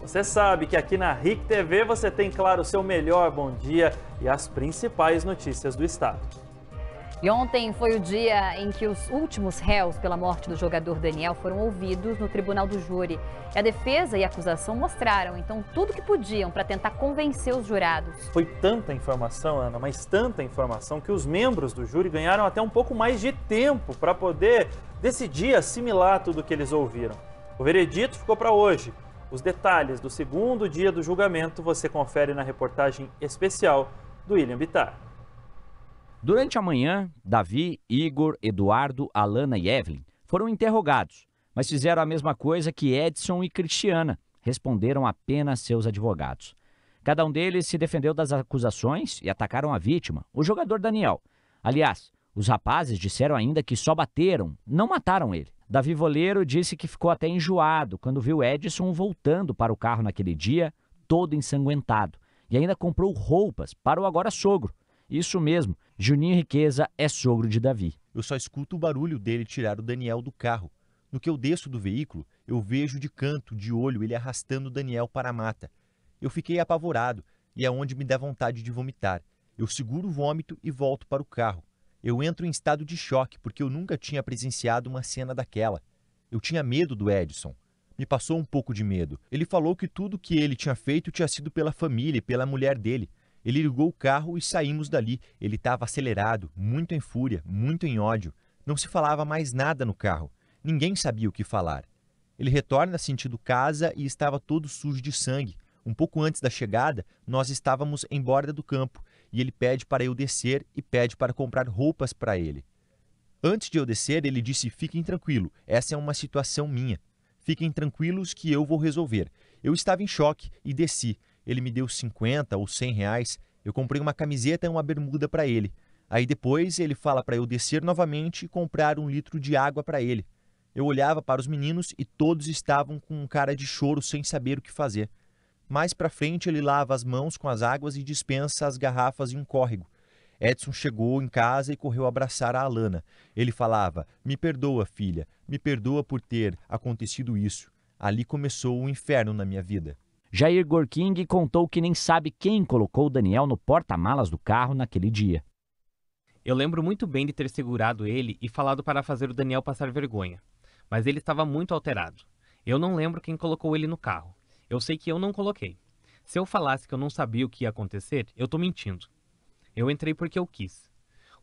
Você sabe que aqui na RIC TV você tem, claro, o seu melhor bom dia e as principais notícias do estado. E ontem foi o dia em que os últimos réus pela morte do jogador Daniel foram ouvidos no tribunal do júri. E a defesa e a acusação mostraram, então, tudo que podiam para tentar convencer os jurados. Foi tanta informação, Ana, mas tanta informação que os membros do júri ganharam até um pouco mais de tempo para poder decidir assimilar tudo o que eles ouviram. O veredito ficou para hoje. Os detalhes do segundo dia do julgamento você confere na reportagem especial do William Bittar. Durante a manhã, Davi, Igor, Eduardo, Alana e Evelyn foram interrogados, mas fizeram a mesma coisa que Edson e Cristiana, responderam apenas seus advogados. Cada um deles se defendeu das acusações e atacaram a vítima, o jogador Daniel. Aliás, os rapazes disseram ainda que só bateram, não mataram ele. Davi Voleiro disse que ficou até enjoado quando viu Edson voltando para o carro naquele dia, todo ensanguentado, e ainda comprou roupas para o agora sogro. Isso mesmo, Juninho Riqueza é sogro de Davi. Eu só escuto o barulho dele tirar o Daniel do carro. No que eu desço do veículo, eu vejo de canto, de olho, ele arrastando o Daniel para a mata. Eu fiquei apavorado e é onde me dá vontade de vomitar. Eu seguro o vômito e volto para o carro. Eu entro em estado de choque porque eu nunca tinha presenciado uma cena daquela. Eu tinha medo do Edson. Me passou um pouco de medo. Ele falou que tudo que ele tinha feito tinha sido pela família e pela mulher dele. Ele ligou o carro e saímos dali. Ele estava acelerado, muito em fúria, muito em ódio. Não se falava mais nada no carro. Ninguém sabia o que falar. Ele retorna sentido casa e estava todo sujo de sangue. Um pouco antes da chegada, nós estávamos em borda do campo e ele pede para eu descer e pede para comprar roupas para ele. Antes de eu descer, ele disse: Fiquem tranquilo, essa é uma situação minha. Fiquem tranquilos que eu vou resolver. Eu estava em choque e desci. Ele me deu 50 ou 100 reais. Eu comprei uma camiseta e uma bermuda para ele. Aí depois ele fala para eu descer novamente e comprar um litro de água para ele. Eu olhava para os meninos e todos estavam com um cara de choro sem saber o que fazer. Mais para frente, ele lava as mãos com as águas e dispensa as garrafas em um córrego. Edson chegou em casa e correu abraçar a Alana. Ele falava: Me perdoa, filha, me perdoa por ter acontecido isso. Ali começou o inferno na minha vida. Jair Gorking contou que nem sabe quem colocou Daniel no porta-malas do carro naquele dia. Eu lembro muito bem de ter segurado ele e falado para fazer o Daniel passar vergonha, mas ele estava muito alterado. Eu não lembro quem colocou ele no carro. Eu sei que eu não coloquei. Se eu falasse que eu não sabia o que ia acontecer, eu tô mentindo. Eu entrei porque eu quis.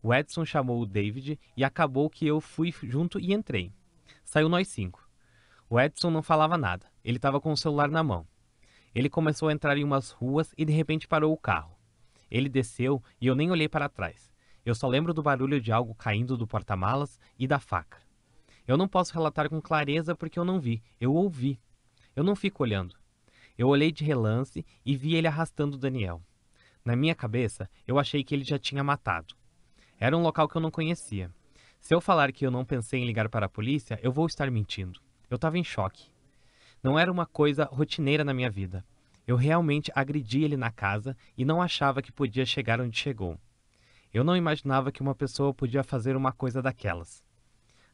O Edson chamou o David e acabou que eu fui junto e entrei. Saiu nós cinco. O Edson não falava nada, ele estava com o celular na mão. Ele começou a entrar em umas ruas e de repente parou o carro. Ele desceu e eu nem olhei para trás. Eu só lembro do barulho de algo caindo do porta-malas e da faca. Eu não posso relatar com clareza porque eu não vi, eu ouvi. Eu não fico olhando. Eu olhei de relance e vi ele arrastando Daniel. Na minha cabeça, eu achei que ele já tinha matado. Era um local que eu não conhecia. Se eu falar que eu não pensei em ligar para a polícia, eu vou estar mentindo. Eu estava em choque. Não era uma coisa rotineira na minha vida. Eu realmente agredi ele na casa e não achava que podia chegar onde chegou. Eu não imaginava que uma pessoa podia fazer uma coisa daquelas.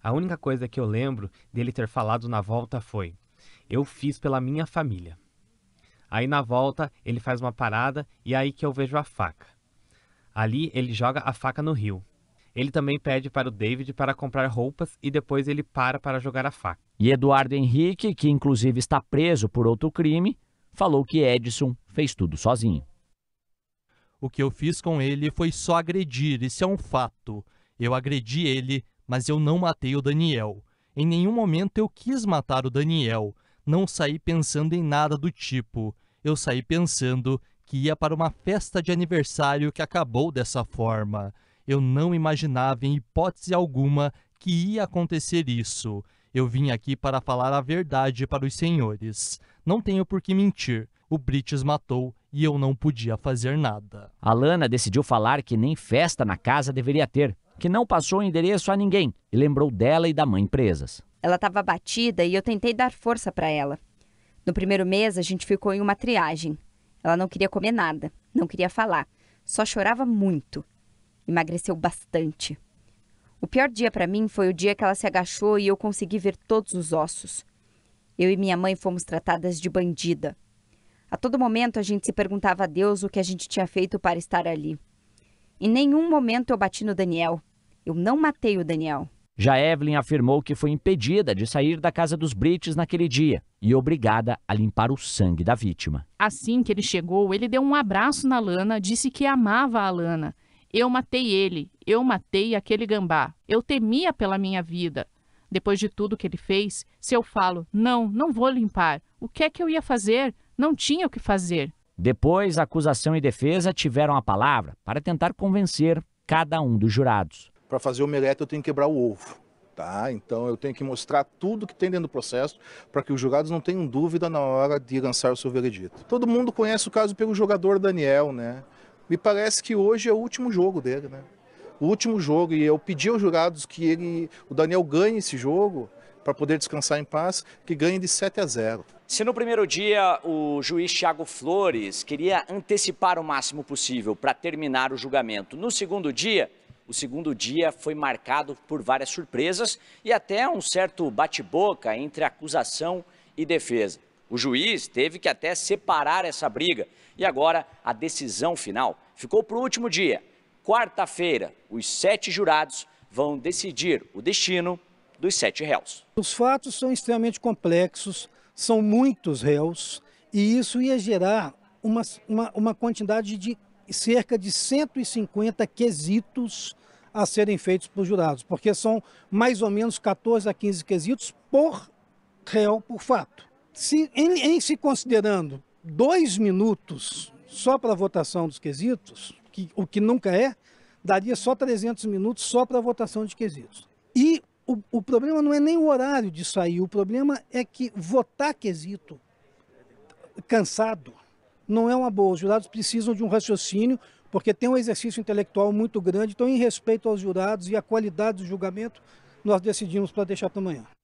A única coisa que eu lembro dele ter falado na volta foi: Eu fiz pela minha família. Aí na volta ele faz uma parada e é aí que eu vejo a faca. Ali ele joga a faca no rio. Ele também pede para o David para comprar roupas e depois ele para para jogar a faca. E Eduardo Henrique, que inclusive está preso por outro crime, falou que Edson fez tudo sozinho. O que eu fiz com ele foi só agredir, isso é um fato. Eu agredi ele, mas eu não matei o Daniel. Em nenhum momento eu quis matar o Daniel não saí pensando em nada do tipo. Eu saí pensando que ia para uma festa de aniversário que acabou dessa forma. Eu não imaginava em hipótese alguma que ia acontecer isso. Eu vim aqui para falar a verdade para os senhores. Não tenho por que mentir. O Brites matou e eu não podia fazer nada. Alana decidiu falar que nem festa na casa deveria ter, que não passou o endereço a ninguém e lembrou dela e da mãe presas. Ela estava abatida e eu tentei dar força para ela. No primeiro mês, a gente ficou em uma triagem. Ela não queria comer nada, não queria falar, só chorava muito. Emagreceu bastante. O pior dia para mim foi o dia que ela se agachou e eu consegui ver todos os ossos. Eu e minha mãe fomos tratadas de bandida. A todo momento a gente se perguntava a Deus o que a gente tinha feito para estar ali. Em nenhum momento eu bati no Daniel. Eu não matei o Daniel. Já Evelyn afirmou que foi impedida de sair da casa dos Brits naquele dia e obrigada a limpar o sangue da vítima. Assim que ele chegou, ele deu um abraço na Lana, disse que amava a Lana. Eu matei ele, eu matei aquele gambá. Eu temia pela minha vida. Depois de tudo que ele fez, se eu falo, não, não vou limpar, o que é que eu ia fazer? Não tinha o que fazer. Depois, acusação e defesa tiveram a palavra para tentar convencer cada um dos jurados. Para fazer o omelete eu tenho que quebrar o ovo. Tá? Então eu tenho que mostrar tudo que tem dentro do processo para que os jurados não tenham dúvida na hora de lançar o seu veredito. Todo mundo conhece o caso pelo jogador Daniel, né? Me parece que hoje é o último jogo dele, né? O último jogo e eu pedi aos jurados que ele, o Daniel ganhe esse jogo para poder descansar em paz, que ganhe de 7 a 0. Se no primeiro dia o juiz Thiago Flores queria antecipar o máximo possível para terminar o julgamento, no segundo dia o segundo dia foi marcado por várias surpresas e até um certo bate-boca entre acusação e defesa. O juiz teve que até separar essa briga. E agora a decisão final ficou para o último dia. Quarta-feira, os sete jurados vão decidir o destino dos sete réus. Os fatos são extremamente complexos, são muitos réus, e isso ia gerar uma, uma, uma quantidade de cerca de 150 quesitos a serem feitos para os jurados, porque são mais ou menos 14 a 15 quesitos por réu por fato. Se, em, em se considerando dois minutos só para a votação dos quesitos, que, o que nunca é, daria só 300 minutos só para a votação de quesitos. E o, o problema não é nem o horário de sair, o problema é que votar quesito cansado não é uma boa. Os jurados precisam de um raciocínio, porque tem um exercício intelectual muito grande. Então, em respeito aos jurados e à qualidade do julgamento, nós decidimos para deixar para amanhã.